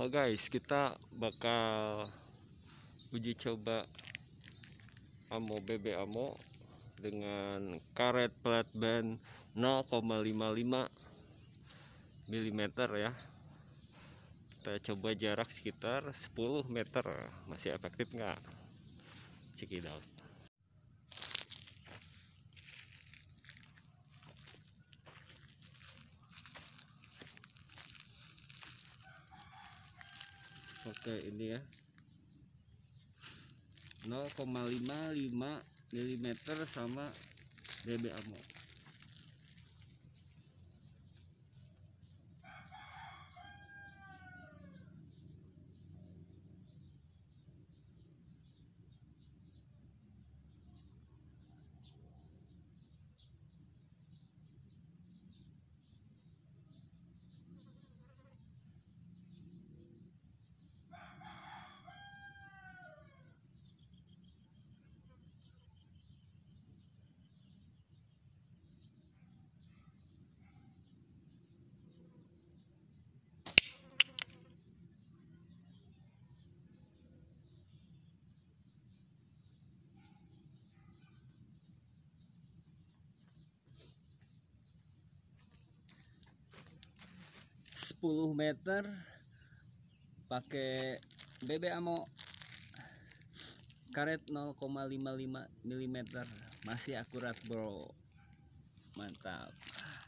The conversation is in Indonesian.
Oh guys, kita bakal uji coba amo BB amo dengan karet plat band 0,55 mm ya. Kita coba jarak sekitar 10 meter, masih efektif nggak? Check Oke ini ya 0,55 mm sama BB Amor 10 meter pakai BB Amo karet 0,55 mm masih akurat bro mantap